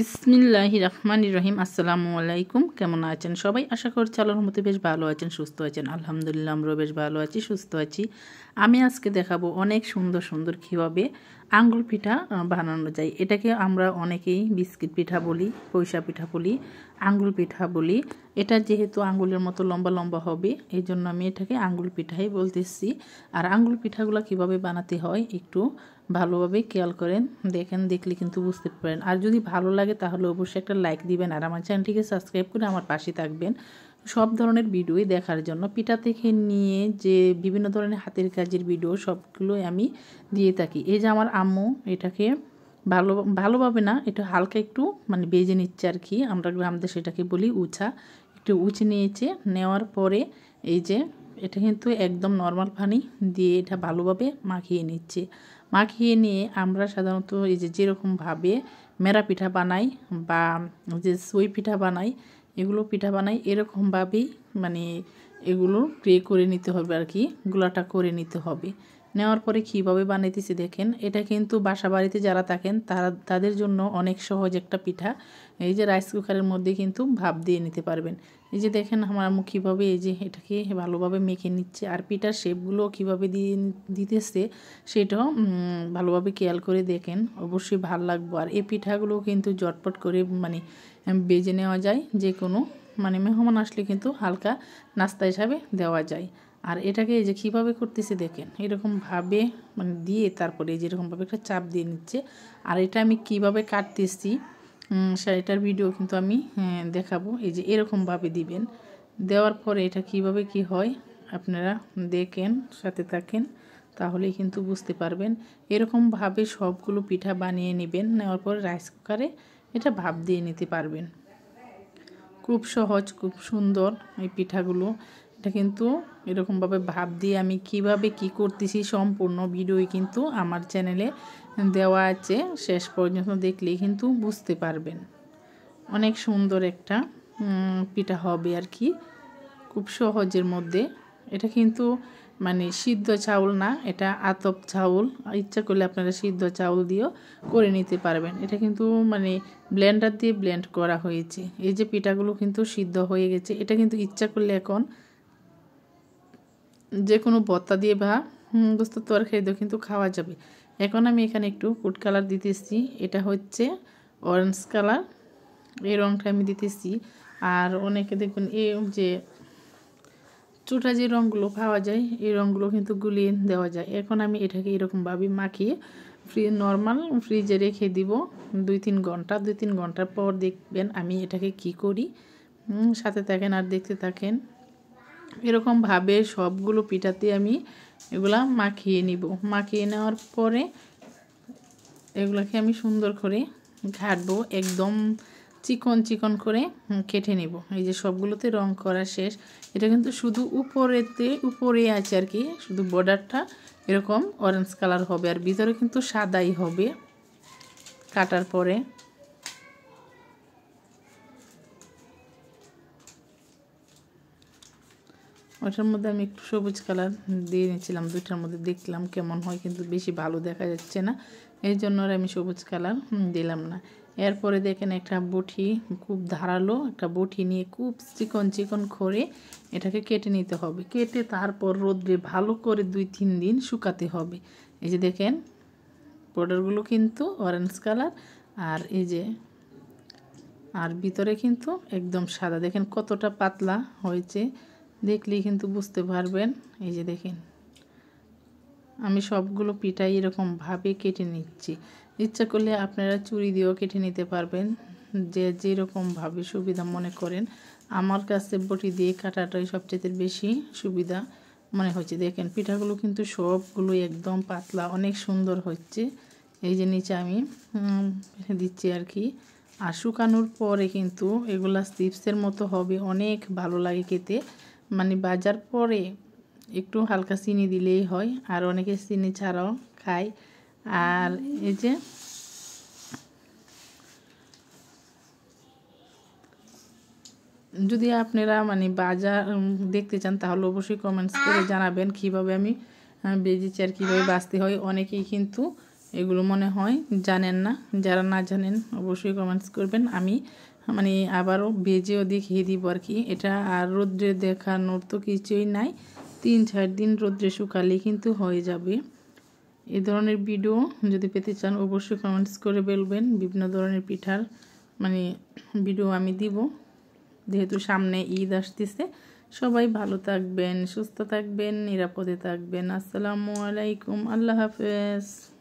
বিসমিল্লাহি রহমান রহিম আসসালামু আলাইকুম কেমন আছেন সবাই আশা করছি আল্লাহর মতো বেশ ভালো আছেন সুস্থ আছেন আলহামদুলিল্লাহ আমরাও বেশ ভালো আছি সুস্থ আছি আমি আজকে দেখাবো অনেক সুন্দর সুন্দর কীভাবে আঙ্গুর পিঠা বানানো যায় এটাকে আমরা অনেকেই বিস্কিট পিঠা বলি পয়সা পিঠা বলি আঙ্গুল পিঠা বলি এটা যেহেতু আঙ্গুলের মতো লম্বা লম্বা হবে এই জন্য আমি এটাকে আঙ্গুল পিঠাই বলতেছি আর আঙ্গুল পিঠাগুলো কিভাবে বানাতে হয় একটু ভালোভাবে খেয়াল করেন দেখেন দেখলে কিন্তু বুঝতে পারেন আর যদি ভালো লাগে তাহলে অবশ্যই একটা লাইক দিবেন আর আমার চ্যানেলটিকে সাবস্ক্রাইব করে আমার পাশে থাকবেন সব ধরনের ভিডিওই দেখার জন্য পিঠা থেকে নিয়ে যে বিভিন্ন ধরনের হাতের কাজের ভিডিও সবগুলোই আমি দিয়ে থাকি এই যে আমার আম্মু এটাকে ভালো ভালোভাবে না এটা হালকা একটু মানে বেজে নিচ্ছে আর কি আমরা গ্রাম দেশে এটাকে বলি উছা একটু উঁচে নিয়েছে নেওয়ার পরে এই যে এটা কিন্তু একদম নর্মাল পানি দিয়ে এটা ভালোভাবে মাখিয়ে নিচ্ছে মাখিয়ে নিয়ে আমরা সাধারণত এই যে যেরকমভাবে মেরা পিঠা বানাই বা যে সই পিঠা বানাই এগুলো পিঠা বানাই এরকমভাবেই মানে এগুলো ক্রিয়ে করে নিতে হবে আর কি গুলাটা করে নিতে হবে নেওয়ার পরে কীভাবে বানাইতেছি দেখেন এটা কিন্তু বাসা বাড়িতে যারা থাকেন তারা তাদের জন্য অনেক সহজ একটা পিঠা এই যে রাইস কুকারের মধ্যে কিন্তু ভাব দিয়ে নিতে পারবেন এই যে দেখেন আমার আম্মু কীভাবে এই যে এটাকে ভালোভাবে মেখে নিচ্ছে আর পিঠার শেপগুলো কীভাবে দিয়ে দিতেছে সেটাও ভালোভাবে খেয়াল করে দেখেন অবশ্যই ভাল লাগবো আর এই পিঠাগুলো কিন্তু জটপট করে মানে বেজে নেওয়া যায় যে কোনো মানে মেহমান আসলে কিন্তু হালকা নাস্তা হিসাবে দেওয়া যায় আর এটাকে এই যে কীভাবে করতেছি দেখেন এরকমভাবে মানে দিয়ে তারপরে এই যে এরকমভাবে একটা চাপ দিয়ে নিচ্ছে আর এটা আমি কিভাবে কাটতেছি সেটার ভিডিও কিন্তু আমি হ্যাঁ, দেখাবো এই যে এরকমভাবে দিবেন দেওয়ার পরে এটা কিভাবে কি হয় আপনারা দেখেন সাথে থাকেন তাহলেই কিন্তু বুঝতে পারবেন এরকমভাবে সবগুলো পিঠা বানিয়ে নেবেন নেওয়ার পরে রাইস কুকারে এটা ভাপ দিয়ে নিতে পারবেন খুব সহজ খুব সুন্দর এই পিঠাগুলো এটা কিন্তু এরকমভাবে ভাব দিয়ে আমি কিভাবে কি করতেছি সম্পূর্ণ ভিডিওই কিন্তু আমার চ্যানেলে দেওয়া আছে শেষ পর্যন্ত দেখলেই কিন্তু বুঝতে পারবেন অনেক সুন্দর একটা পিঠা হবে আর কি খুব সহজের মধ্যে এটা কিন্তু মানে সিদ্ধ চাউল না এটা আতপ চাউল ইচ্ছা করলে আপনারা সিদ্ধ চাউল দিয়েও করে নিতে পারবেন এটা কিন্তু মানে ব্লেন্ডার দিয়ে ব্লেন্ড করা হয়েছে এই যে পিঠাগুলো কিন্তু সিদ্ধ হয়ে গেছে এটা কিন্তু ইচ্ছা করলে এখন যে কোনো ভত্তা দিয়ে বা গোস্ত খেয়ে দিয়েও কিন্তু খাওয়া যাবে এখন আমি এখানে একটু ফুড কালার দিতেছি এটা হচ্ছে অরেঞ্জ কালার এই রঙটা আমি দিতেছি আর অনেকে দেখবেন এই যে চোটা যে রঙগুলো পাওয়া যায় এই রঙগুলো কিন্তু গুলিয়ে দেওয়া যায় এখন আমি এটাকে এরকমভাবে মাখিয়ে ফ্রি নর্মাল ফ্রিজে রেখে দিব দুই তিন ঘন্টা দুই তিন ঘন্টার পর দেখবেন আমি এটাকে কি করি সাথে থাকেন আর দেখতে থাকেন এরকমভাবে সবগুলো পিঠাতে আমি এগুলা মাখিয়ে নিব মাখিয়ে নেওয়ার পরে এগুলাকে আমি সুন্দর করে ঘাটবো একদম চিকন চিকন করে কেটে নেব এই যে সবগুলোতে রং করা শেষ এটা কিন্তু শুধু উপরেতে উপরে আছে আর কি শুধু বর্ডারটা এরকম অরেঞ্জ কালার হবে আর ভিতরে কিন্তু সাদাই হবে কাটার পরে ওটার মধ্যে আমি একটু সবুজ কালার দিয়ে নিয়েছিলাম দুইটার মধ্যে দেখলাম কেমন হয় কিন্তু বেশি ভালো দেখা যাচ্ছে না এই জন্য আমি সবুজ কালার দিলাম না এরপরে দেখেন একটা বটি খুব ধারালো একটা বটি নিয়ে খুব চিকন চিকন করে এটাকে কেটে নিতে হবে কেটে তারপর রোদ্রে ভালো করে দুই তিন দিন শুকাতে হবে এই যে দেখেন বর্ডারগুলো কিন্তু অরেঞ্জ কালার আর এই যে আর ভিতরে কিন্তু একদম সাদা দেখেন কতটা পাতলা হয়েছে দেখলেই কিন্তু বুঝতে পারবেন এই যে দেখেন আমি সবগুলো পিঠাই এরকমভাবে কেটে নিচ্ছি ইচ্ছা করলে আপনারা চুরি দিয়েও কেটে নিতে পারবেন যে যেরকমভাবে সুবিধা মনে করেন আমার কাছে বটি দিয়ে কাটাটাই সবচেয়ে বেশি সুবিধা মনে হচ্ছে দেখেন পিঠাগুলো কিন্তু সবগুলো একদম পাতলা অনেক সুন্দর হচ্ছে এই যে নিচে আমি দিচ্ছি আর কি আর শুকানোর পরে কিন্তু এগুলা চিপসের মতো হবে অনেক ভালো লাগে খেতে মানে বাজার পরে একটু হালকা চিনি দিলেই হয় আর অনেকে চিনি ছাড়াও খায় আর এই যে যদি আপনারা মানে বাজার দেখতে চান তাহলে অবশ্যই কমেন্টস করে জানাবেন কিভাবে আমি বেজেছি আর কীভাবে বাঁচতে হয় অনেকেই কিন্তু এগুলো মনে হয় জানেন না যারা না জানেন অবশ্যই কমেন্টস করবেন আমি মানে আবারও বেজেও দেখিয়ে দিব আর কি এটা আর রোদ্রে দেখানোর তো কিছুই নাই তিন চার দিন রোদ্রে শুকালে কিন্তু হয়ে যাবে এ ধরনের ভিডিও যদি পেতে চান অবশ্যই কমেন্টস করে বলবেন বিভিন্ন ধরনের পিঠার মানে ভিডিও আমি দিব যেহেতু সামনে ঈদ আসতেছে সবাই ভালো থাকবেন সুস্থ থাকবেন নিরাপদে থাকবেন আসসালামু আলাইকুম আল্লাহ হাফেজ